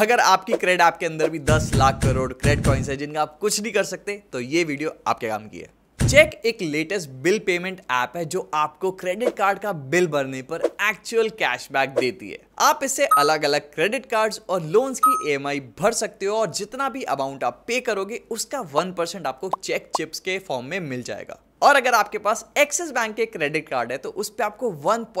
अगर आपकी क्रेड आपके अंदर भी 10 लाख करोड़ क्रेड कॉइन्स है जिनका आप कुछ नहीं कर सकते तो ये वीडियो आपके काम की है चेक एक लेटेस्ट बिल पेमेंट ऐप है जो आपको क्रेडिट कार्ड का बिल भरने पर एक्चुअल कैशबैक देती है आप इससे अलग अलग क्रेडिट कार्ड्स और लोन्स की ई e भर सकते हो और जितना भी अमाउंट आप पे करोगे उसका वन परसेंट आपको चेक चिप्स के फॉर्म में मिल जाएगा और अगर आपके पास एक्सिस बैंक के क्रेडिट कार्ड है तो उस पर आपको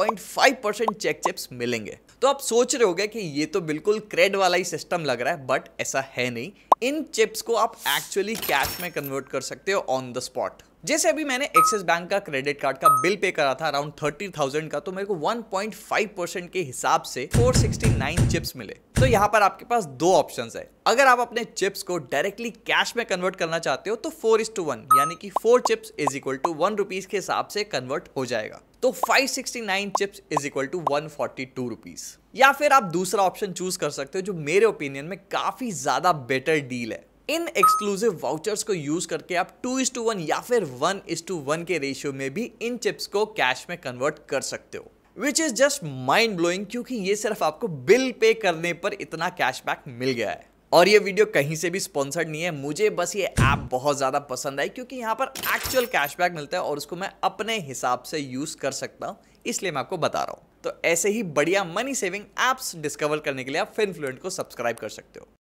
1.5 परसेंट चेक चिप्स मिलेंगे तो आप सोच रहे होगे कि ये तो बिल्कुल क्रेड वाला ही सिस्टम लग रहा है बट ऐसा है नहीं इन चिप्स को आप एक्चुअली कैश में कन्वर्ट कर सकते हो ऑन द स्पॉट जैसे अभी मैंने एक्सिस बैंक का क्रेडिट कार्ड का बिल पे करा था अराउंड थर्टी थाउजेंड का तो मेरे को 1.5 परसेंट के हिसाब से 469 चिप्स मिले तो यहाँ पर आपके पास दो ऑप्शन है अगर आप अपने चिप्स को डायरेक्टली कैश में कन्वर्ट करना चाहते हो तो फोर इज टू वन यानी कि four chips is equal to one rupees के हिसाब से कन्वर्ट हो जाएगा तो 569 chips is equal to one forty two rupees या फिर आप दूसरा ऑप्शन चूज कर सकते हो जो मेरे ओपिनियन में काफ़ी ज़्यादा बेटर डील है इन एक्सक्लूसिव वाउचर्स को यूज़ करके आप टू इस टू वन या फिर वन इस टू वन के रेशियो में भी इन चिप्स को कैश में कन्वर्ट कर सकते हो which is just mind blowing क्योंकि ये सिर्फ आपको बिल पे करने पर इतना कैशबैक मिल गया है और ये वीडियो कहीं से भी स्पॉन्सर्ड नहीं है मुझे बस ये ऐप बहुत ज़्यादा पसंद आई क्योंकि यहाँ पर एक्चुअल कैशबैक मिलता है और उसको मैं अपने हिसाब से यूज़ कर सकता हूँ इसलिए मैं आपको बता रहा हूँ तो ऐसे ही बढ़िया मनी सेविंग ऐप्स डिस्कवर करने के लिए आप फिनफ्लुएंट को सब्सक्राइब कर सकते हो